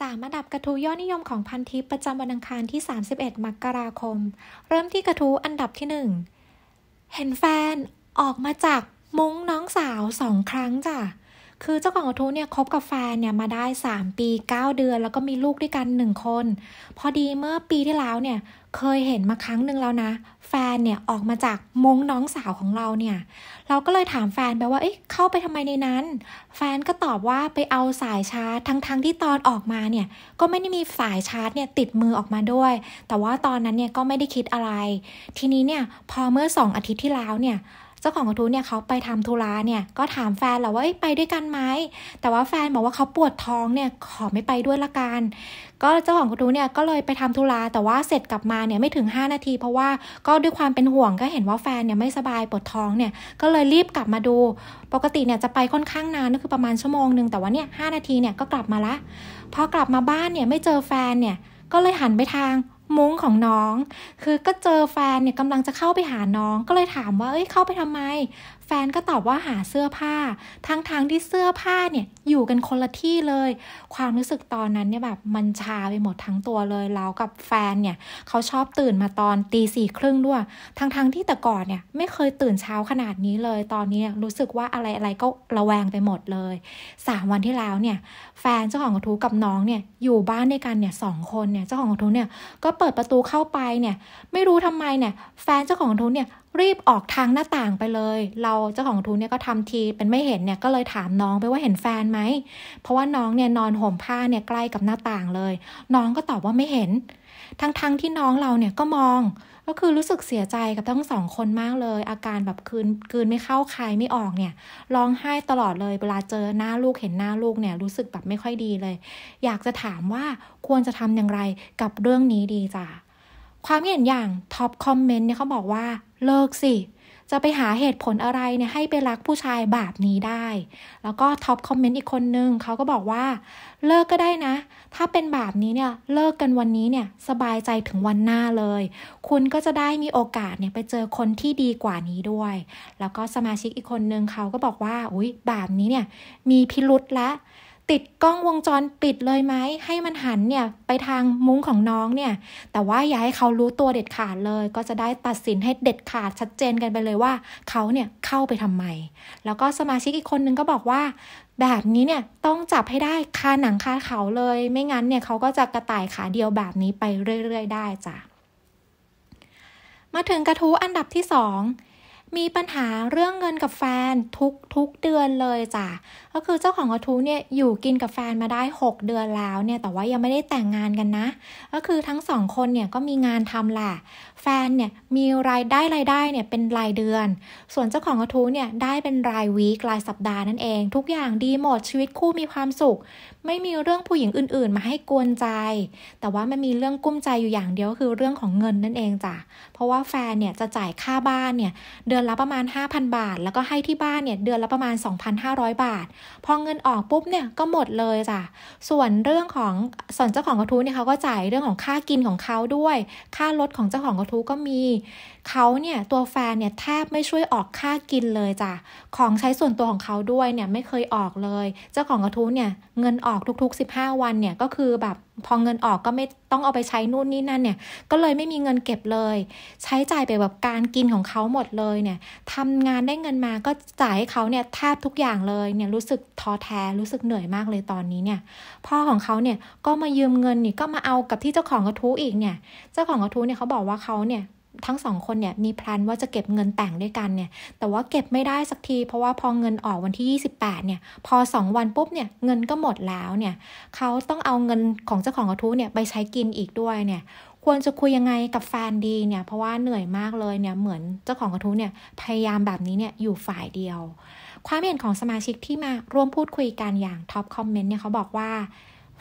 3อันดับกระทู้ยอดนิยมของพันทิปประจำวันอังคารที่ 31 มกราคม เริ่มที่กระทู้อันดับที่ 1 เห็นแฟนออกมาจากมุ้งน้องสาวสองครั้งจ้ะคือเจ้าของกระทู้เนี่ยคบกับแฟนเนี่ยมาได้3 ปี 9 เดือน แล้วก็มีลูกด้วยกัน 1 คน พอดีเมื่อปีที่แล้วเนี่ยเคยเห็นมาครั้งหนึ่งแล้วนะ แฟนเนี่ยออกมาจากมงน้องสาวของเราเนี่ย เราก็เลยถามแฟนไปว่าเอ๊ะเข้าไปทำไมในนั้น แฟนก็ตอบว่าไปเอาสายชาร์จทั้งๆทที่ตอนออกมาเนี่ย ก็ไม่ได้มีสายชาร์จเนี่ยติดมือออกมาด้วย แต่ว่าตอนนั้นเนี่ยก็ไม่ได้คิดอะไร ทีนี้เนี่ยพอเมื่อ2อาทิตย์ที่แล้วเนี่ยเจ้าของกระทู้เนี่ยเขาไปทำธุระเนี่ยก็ถามแฟนเราว่าไปด้วยกันไหมแต่ว่าแฟนบอกว่าเขาปวดท้องเนี่ยขอไม่ไปด้วยละกันก็เจ้าของกระทู้เนี่ยก็เลยไปทำธุระแต่ว่าเสร็จกลับมาเนี่ยไม่ถึง 5 นาที เพราะว่าก็ด้วยความเป็นห่วงก็เห็นว่าแฟนเนี่ยไม่สบายปวดท้องเนี่ยก็เลยรีบกลับมาดู ปกติเนี่ยจะไปค่อนข้างนานก็คือประมาณชั่วโมงหนึ่งแต่ว่าเนี่ยหนาทีเนี่ยก็กลับมาละพอกลับมาบ้านเนี่ยไม่เจอแฟนเนี่ยก็เลยหันไปทางมุ้งของน้องคือก็เจอแฟนเนี่ยกำลังจะเข้าไปหาน้องก็เลยถามว่า เอ้ยเข้าไปทำไมแฟนก็ตอบว่าหาเสื้อผ้า ทั้งๆทที่เสื้อผ้าเนี่ยอยู่กันคนละที่เลย ความรู้สึกตอนนั้นเนี่ยแบบมันชาไปหมดทั้งตัวเลยแล้วกับแฟนเนี่ยเขาชอบตื่นมาตอนตีสี่ครึ่งด้วย ทั้งๆทที่แต่ก่อนเนี่ยไม่เคยตื่นเช้าขนาดนี้เลย ตอนนี้รู้สึกว่าอะไรอะไรก็ระแวงไปหมดเลยสามวันที่แล้วเนี่ยแฟนเจ้าของกระทู้กับน้องเนี่ยอยู่บ้านด้วยกันเนี่ยสองคนเนี่ยเจ้าของกระทู้เนี่ยก็เปิดประตูเข้าไปเนี่ยไม่รู้ทำไมเนี่ยแฟนเจ้าของกระทู้เนี่ยรีบออกทางหน้าต่างไปเลย เราเจ้าของทุนเนี่ยก็ทำทีเป็นไม่เห็นเนี่ยก็เลยถามน้องไปว่าเห็นแฟนไหม เพราะว่าน้องเนี่ยนอนห่มผ้าเนี่ยใกล้กับหน้าต่างเลย น้องก็ตอบว่าไม่เห็น ทั้งๆทที่น้องเราเนี่ยก็มอง ก็คือรู้สึกเสียใจกับทั้งสองคนมากเลย อาการแบบคืน คืนไม่เข้าคายไม่ออกเนี่ยร้องไห้ตลอดเลย เวลาเจอหน้าลูกเห็นหน้าลูกเนี่ยรู้สึกแบบไม่ค่อยดีเลย อยากจะถามว่าควรจะทำอย่างไรกับเรื่องนี้ดีจ้ะ ความเห็นอย่างท็อปคอมเมนต์เนี่ยเขาบอกว่าเลิกสิ จะไปหาเหตุผลอะไรเนี่ยให้ไปรักผู้ชายแบบนี้ได้ แล้วก็ท็อปคอมเมนต์อีกคนนึงเขาก็บอกว่า เลิกก็ได้นะ ถ้าเป็นแบบนี้เนี่ยเลิกกันวันนี้เนี่ยสบายใจถึงวันหน้าเลย คุณก็จะได้มีโอกาสเนี่ยไปเจอคนที่ดีกว่านี้ด้วย แล้วก็สมาชิกอีกคนนึงเขาก็บอกว่าอุ๊ยแบบนี้เนี่ย มีพิรุษละติดกล้องวงจรปิดเลยไหม ให้มันหันเนี่ย ไปทางมุ้งของน้องเนี่ยแต่ว่าอย่าให้เขารู้ตัวเด็ดขาดเลย ก็จะได้ตัดสินให้เด็ดขาดชัดเจนกันไปเลยว่า เขาเนี่ยเข้าไปทำไมแล้วก็สมาชิกอีกคนนึงก็บอกว่า แบบนี้เนี่ยต้องจับให้ได้คาหนังคาเขาเลย ไม่งั้นเนี่ยเขาก็จะกระต่ายขาเดียวแบบนี้ไปเรื่อย ๆ ได้จ้ะ มาถึงกระทู้อันดับที่สองมีปัญหาเรื่องเงินกับแฟนทุกทุกเดือนเลยจ้ะก็คือเจ้าของกระทู้เนี่ยอยู่กินกับแฟนมาได้ 6 เดือนแล้วเนี่ยแต่ว่ายังไม่ได้แต่งงานกันนะ ก็คือทั้งสองคนเนี่ยก็มีงานทำแหละแฟนเนี่ยมีรายได้รายได้เนี่ยเป็นรายเดือน ส่วนเจ้าของกระทู้เนี่ยได้เป็นรายวีครายสัปดาห์นั่นเองทุกอย่างดีหมดชีวิตคู่มีความสุข ไม่มีเรื่องผู้หญิงอื่นๆ มาให้กวนใจ แต่ว่ามันมีเรื่องกุ้มใจอยู่อย่างเดียวก็คือเรื่องของเงินนั่นเองจ้ะเพราะว่าแฟนเนี่ยจะจ่ายค่าบ้านเนี่ยเดือนอนละประมาณ 5,000 บาท แล้วก็ให้ที่บ้านเนี่ย เดือนละประมาณ 2,500 บาท พอเงินออกปุ๊บเนี่ย ก็หมดเลยจ้ะ ส่วนเรื่องของส่วนเจ้าของกระทู้เนี่ยเขาก็จ่ายเรื่องของค่ากินของเขาด้วย ค่ารถของเจ้าของกระทู้ก็มีเขาเนี่ยตัวแฟนเนี่ยแทบไม่ช่วยออกค่ากินเลยจ้ะ ของใช้ส่วนตัวของเขาด้วยเนี่ยไม่เคยออกเลย เจ้าของกระทู้เนี่ยเงินออกทุก ๆ 15 วันเนี่ยก็คือแบบพอเงินออกก็ไม่ต้องเอาไปใช้นู่นนี่นั่นเนี่ย ก็เลยไม่มีเงินเก็บเลย ใช้จ่ายไปแบบการกินของเขาหมดเลยเนี่ยทำงานได้เงินมาก็จ่ายให้เขาเนี่ยแทบทุกอย่างเลยเนี่ยรู้สึกท้อแท้รู้สึกเหนื่อยมากเลยตอนนี้เนี่ย พ่อของเขาเนี่ยก็มายืมเงินนี่ก็มาเอากับที่เจ้าของกระทู้อีกเนี่ย เจ้าของกระทู้เนี่ยเขาบอกว่าเขาเนี่ยทั้งสองคนเนี่ยมีแพลนว่าจะเก็บเงินแต่งด้วยกันเนี่ย แต่ว่าเก็บไม่ได้สักที เพราะว่าพอเงินออกวันที่28เนี่ย พอ2วันปุ๊บเนี่ยเงินก็หมดแล้วเนี่ยเขาต้องเอาเงินของเจ้าของกระทู้เนี่ยไปใช้กินอีกด้วยเนี่ย ควรจะคุยยังไงกับแฟนดีเนี่ยเพราะว่าเหนื่อยมากเลยเนี่ยเหมือนเจ้าของกระทู้เนี่ยพยายามแบบนี้เนี่ยอยู่ฝ่ายเดียว ความเห็นของสมาชิกที่มาร่วมพูดคุยกันอย่างท็อปคอมเมนต์เนี่ยเขาบอกว่า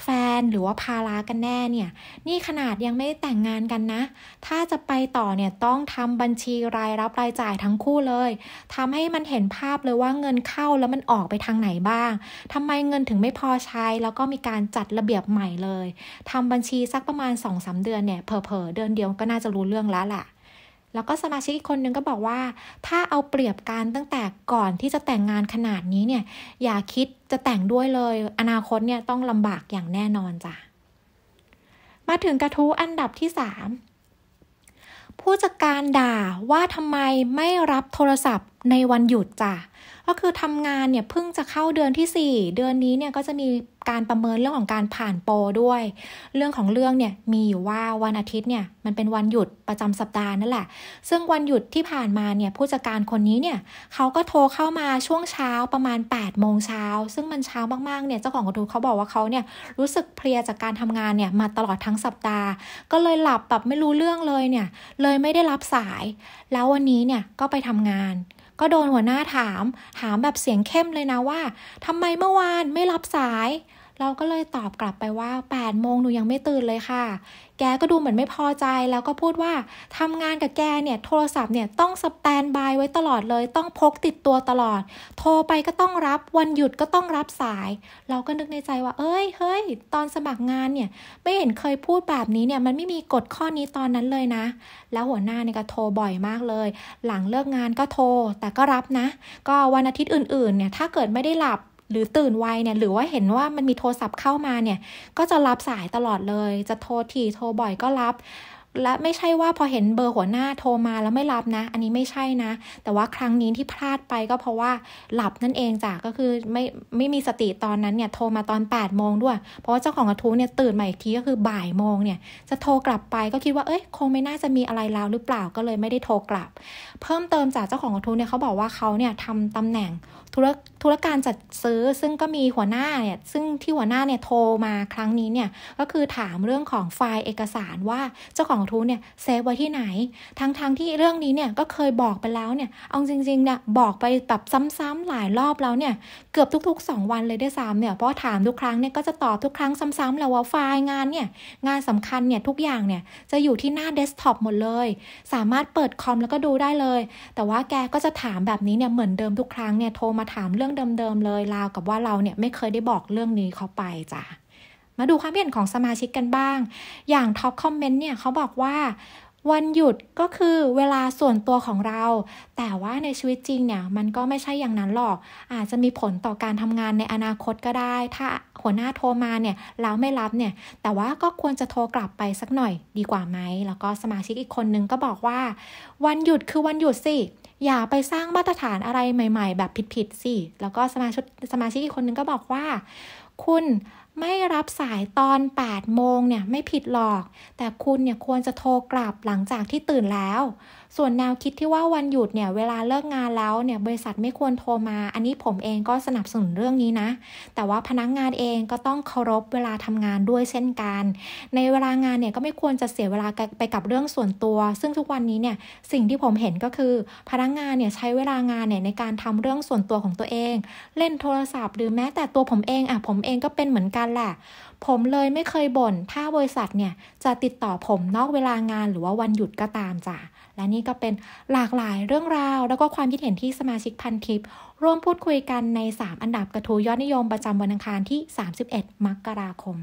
แฟนหรือว่าภาระกันแน่เนี่ยนี่ขนาดยังไม่ได้แต่งงานกันนะ ถ้าจะไปต่อเนี่ย ต้องทำบัญชีรายรับรายจ่ายทั้งคู่เลยทำให้มันเห็นภาพเลยว่าเงินเข้าแล้วมันออกไปทางไหนบ้างทำไมเงินถึงไม่พอใช้ แล้วก็มีการจัดระเบียบใหม่เลยทำบัญชีสักประมาณ 2-3 เดือนเนี่ยเผลอเดือนเดียวก็น่าจะรู้เรื่องแล้วแหละแล้วก็สมาชิกอีกคนนึงก็บอกว่า ถ้าเอาเปรียบกันตั้งแต่ก่อนที่จะแต่งงานขนาดนี้เนี่ยอย่าคิดจะแต่งด้วยเลย อนาคตเนี่ยต้องลำบากอย่างแน่นอนจ้ะ มาถึงกระทู้อันดับที่สามผู้จัดการด่าว่าทำไมไม่รับโทรศัพท์ในวันหยุดจ้ะ ก็คือทำงานเนี่ยเพิ่งจะเข้าเดือนที่ 4 เดือนนี้เนี่ยก็จะมีการประเมินเรื่องของการผ่านโปรด้วย เรื่องของเรื่องเนี่ยมีอยู่ว่าวันอาทิตย์เนี่ย มันเป็นวันหยุดประจำสัปดาห์นั่นแหละ ซึ่งวันหยุดที่ผ่านมาเนี่ยผู้จัดการคนนี้เนี่ยเขาก็โทรเข้ามาช่วงเช้าประมาณ8ปดโมงเช้า ซึ่งมันเช้ามากๆเนี่ยเจ้าของกระทูเขาบอกว่าเขาเนี่ย รู้สึกเพลียจากการทำงานเนี่ย มาตลอดทั้งสัปดาห์ ก็เลยหลับแบบไม่รู้เรื่องเลยเนี่ย เลยไม่ได้รับสาย แล้ววันนี้เนี่ยก็ไปทำงานก็โดนหัวหน้าถาม ถามแบบเสียงเข้มเลยนะว่าทำไมเมื่อวานไม่รับสายเราก็เลยตอบกลับไปว่า8โมงหนูยังไม่ตื่นเลยค่ะ แกก็ดูเหมือนไม่พอใจ แล้วก็พูดว่า ทำงานกับแกเนี่ย โทรศัพท์เนี่ยต้องสแตนบายไว้ตลอดเลย ต้องพกติดตัวตลอด โทรไปก็ต้องรับ วันหยุดก็ต้องรับสาย เราก็นึกในใจว่า เอ้ย เฮ้ย ตอนสมัครงานเนี่ย ไม่เห็นเคยพูดแบบนี้เนี่ย มันไม่มีกฎข้อนี้ตอนนั้นเลยนะ แล้วหัวหน้าเนี่ยก็โทรบ่อยมากเลย หลังเลิกงานก็โทร แต่ก็รับนะ ก็วันอาทิตย์อื่นๆ เนี่ย ถ้าเกิดไม่ได้หลับหรือตื่นไวเนี่ย หรือว่าเห็นว่ามันมีโทรศัพท์เข้ามาเนี่ย ก็จะรับสายตลอดเลย จะโทรที โทรบ่อยก็รับและไม่ใช่ว่าพอเห็นเบอร์หัวหน้าโทรมาแล้วไม่รับนะ อันนี้ไม่ใช่นะ แต่ว่าครั้งนี้ที่พลาดไปก็เพราะว่าหลับนั่นเองจ้ะก็คือไม่ไม่มีสติตอนนั้นเนี่ยโทรมาตอน8ปดโมงด้วย เพราะว่าเจ้าของกระทู้เนี่ยตื่นมาอีกที ก็คือ บ่ายโมงเนี่ยจะโทรกลับไปก็คิดว่า เอ้ยคงไม่น่าจะมีอะไรแล้วหรือเปล่าก็เลยไม่ได้โทรกลับ เพิ่มเติมจากเจ้าของกระทู้เนี่ยเขาบอกว่าเขาเนี่ยทำตำแหน่งธุรธุรการจัดซื้อซึ่งก็มีหัวหน้าเนี่ย ซึ่งที่หัวหน้าเนี่ยโทรมาครั้งนี้เนี่ย ก็คือถามเรื่องของไฟล์เอกสารว่าเจ้าของของทนเนี่ยเซฟไว้ที่ไหนทั้งๆทที่เรื่องนี้เนี่ยก็เคยบอกไปแล้วเนี่ยเอาจริงๆเนี่ยบอกไปแบบซ้ำๆหลายรอบแล้วเนี่ย เกือบทุกๆ 2 วันเลยด้วยซ้ำเนี่ยเพราะถามทุกครั้งเนี่ยก็จะตอบทุกครั้งซ้ำๆแล้วว่าไฟล์งานเนี่ยงานสำคัญเนี่ยทุกอย่างเนี่ยจะอยู่ที่หน้าเดสก์ท็อปหมดเลย สามารถเปิดคอมแล้วก็ดูได้เลย แต่ว่าแกก็จะถามแบบนี้เนี่ยเหมือนเดิมทุกครั้งเนี่ยโทรมาถามเรื่องเดิมๆเลยราวกับว่าเราเนี่ยไม่เคยได้บอกเรื่องนี้เขาไปจ้ะมาดูความเห็นของสมาชิกกันบ้าง อย่างท็อปคอมเมนต์เนี่ยเขาบอกว่า วันหยุดก็คือเวลาส่วนตัวของเรา แต่ว่าในชีวิตจริงเนี่ย มันก็ไม่ใช่อย่างนั้นหรอก อาจจะมีผลต่อการทำงานในอนาคตก็ได้ ถ้าหัวหน้าโทรมาเนี่ย แล้วไม่รับเนี่ย แต่ว่าก็ควรจะโทรกลับไปสักหน่อยดีกว่าไหม แล้วก็สมาชิกอีกคนนึงก็บอกว่า วันหยุดคือวันหยุดสิ อย่าไปสร้างมาตรฐานอะไรใหม่ๆ แบบผิดๆสิ แล้วก็สมาชิกสมาชิกอีกคนนึงก็บอกว่าคุณไม่รับสายตอน 8 โมงเนี่ยไม่ผิดหรอก แต่คุณเนี่ยควรจะโทรกลับหลังจากที่ตื่นแล้ว ส่วนแนวคิดที่ว่าวันหยุดเนี่ย เวลาเลิกงานแล้วเนี่ยบริษัทไม่ควรโทรมา อันนี้ผมเองก็สนับสนุนเรื่องนี้นะ แต่ว่าพนักงงานเองก็ต้องเคารพเวลาทำงานด้วยเช่นกัน ในเวลางานเนี่ยก็ไม่ควรจะเสียเวลาไปกับเรื่องส่วนตัว ซึ่งทุกวันนี้เนี่ยสิ่งที่ผมเห็นก็คือ พนักงงานเนี่ยใช้เวลางานเนี่ยในการทำเรื่องส่วนตัวของตัวเอง เล่นโทรศัพท์หรือแม้แต่ตัวผมเองอ่ะผมองก็เป็นเหมือนกันแหละ ผมเลยไม่เคยบน่น ถ้าบริษัทเนี่ย จะติดต่อผมนอกเวลางานหรือว่าวันหยุดก็ตามจ้ะ และนี่ก็เป็นหลากหลายเรื่องราว แล้วก็ความคิดเห็นที่สมาชิกพันทิป ร่วมพูดคุยกันใน 3 อันดับกระทู้ยอดนิยมประจำวันอังคารที่ 31 มกราคม